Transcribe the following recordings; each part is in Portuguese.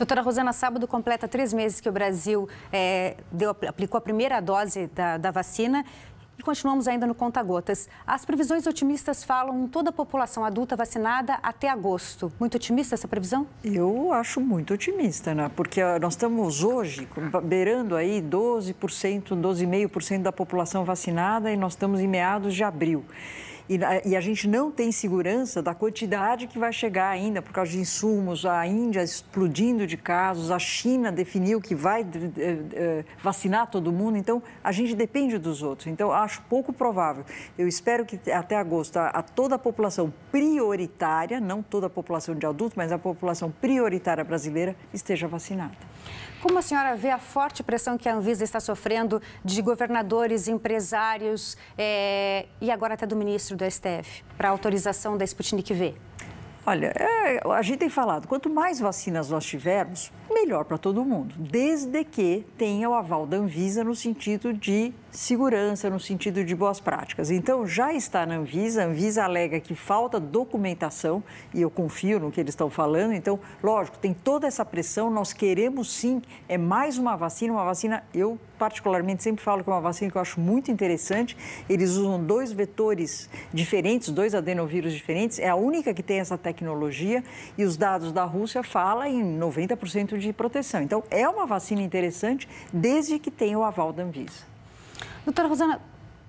Doutora Rosana, sábado completa três meses que o Brasil é, deu, aplicou a primeira dose da, da vacina e continuamos ainda no conta-gotas. As previsões otimistas falam em toda a população adulta vacinada até agosto. Muito otimista essa previsão? Eu acho muito otimista, né? porque nós estamos hoje beirando aí 12%, 12,5% da população vacinada e nós estamos em meados de abril. E, a gente não tem segurança da quantidade que vai chegar ainda por causa de insumos. A Índia explodindo de casos, a China definiu que vai eh, eh, vacinar todo mundo. Então, a gente depende dos outros. Então, acho pouco provável. Eu espero que até agosto a, toda a população prioritária, não toda a população de adultos, mas a população prioritária brasileira esteja vacinada. Como a senhora vê a forte pressão que a Anvisa está sofrendo de governadores, empresários é, e agora até do ministro do STF para autorização da Sputnik V? Olha, é, a gente tem falado, quanto mais vacinas nós tivermos, melhor para todo mundo, desde que tenha o aval da Anvisa no sentido de segurança, no sentido de boas práticas. Então, já está na Anvisa, a Anvisa alega que falta documentação, e eu confio no que eles estão falando. Então, lógico, tem toda essa pressão, nós queremos sim, é mais uma vacina, uma vacina, eu particularmente sempre falo que é uma vacina que eu acho muito interessante. Eles usam dois vetores diferentes, dois adenovírus diferentes, é a única que tem essa tecnologia e os dados da Rússia falam em 90% de proteção. Então, é uma vacina interessante desde que tenha o aval da Anvisa. Doutora Rosana,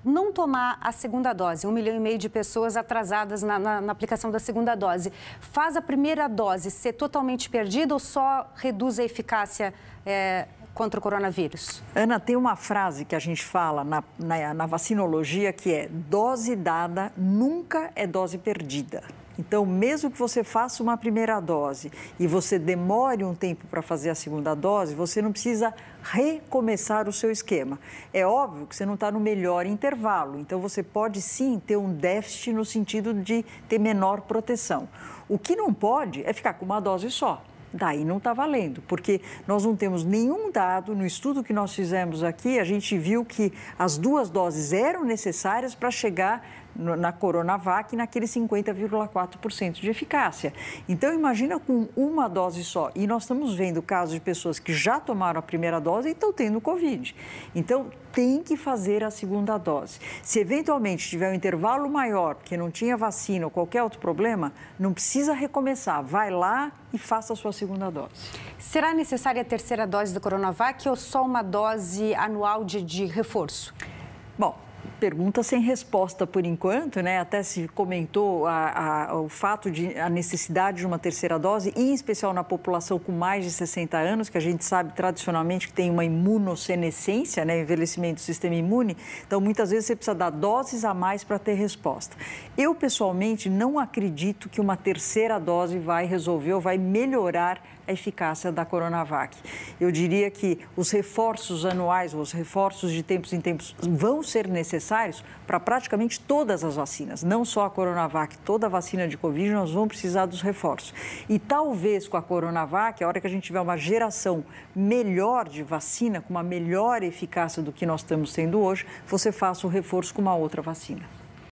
não tomar a segunda dose, um milhão e meio de pessoas atrasadas na, na, na, aplicação da segunda dose, faz a primeira dose ser totalmente perdida ou só reduz a eficácia é, contra o coronavírus? Ana, tem uma frase que a gente fala na, na, na vacinologia que é: dose dada nunca é dose perdida. Então, mesmo que você faça uma primeira dose e você demore um tempo para fazer a segunda dose, você não precisa recomeçar o seu esquema. É óbvio que você não está no melhor intervalo, então você pode sim ter um déficit no sentido de ter menor proteção. O que não pode é ficar com uma dose só. Daí não está valendo, porque nós não temos nenhum dado. No estudo que nós fizemos aqui, a gente viu que as duas doses eram necessárias para chegar na Coronavac naqueles 50,4% de eficácia. Então, imagina com uma dose só. E nós estamos vendo casos de pessoas que já tomaram a primeira dose e estão tendo Covid. Então, tem que fazer a segunda dose. Se eventualmente tiver um intervalo maior, porque não tinha vacina ou qualquer outro problema, não precisa recomeçar. Vai lá e faça a sua segunda dose. Será necessária a terceira dose do Coronavac ou só uma dose anual de, de reforço? Bom, pergunta sem resposta por enquanto, né? Até se comentou a, a, o fato de a necessidade de uma terceira dose, e em especial na população com mais de 60 anos, que a gente sabe tradicionalmente que tem uma imunossenescência, né? Envelhecimento do sistema imune. Então, muitas vezes você precisa dar doses a mais para ter resposta. Eu, pessoalmente, não acredito que uma terceira dose vai resolver ou vai melhorar a eficácia da Coronavac. Eu diria que os reforços anuais, os reforços de tempos em tempos vão ser necessários necessários para praticamente todas as vacinas, não só a Coronavac, toda a vacina de Covid, nós vamos precisar dos reforços. E talvez com a Coronavac, a hora que a gente tiver uma geração melhor de vacina, com uma melhor eficácia do que nós estamos tendo hoje, você faça o reforço com uma outra vacina.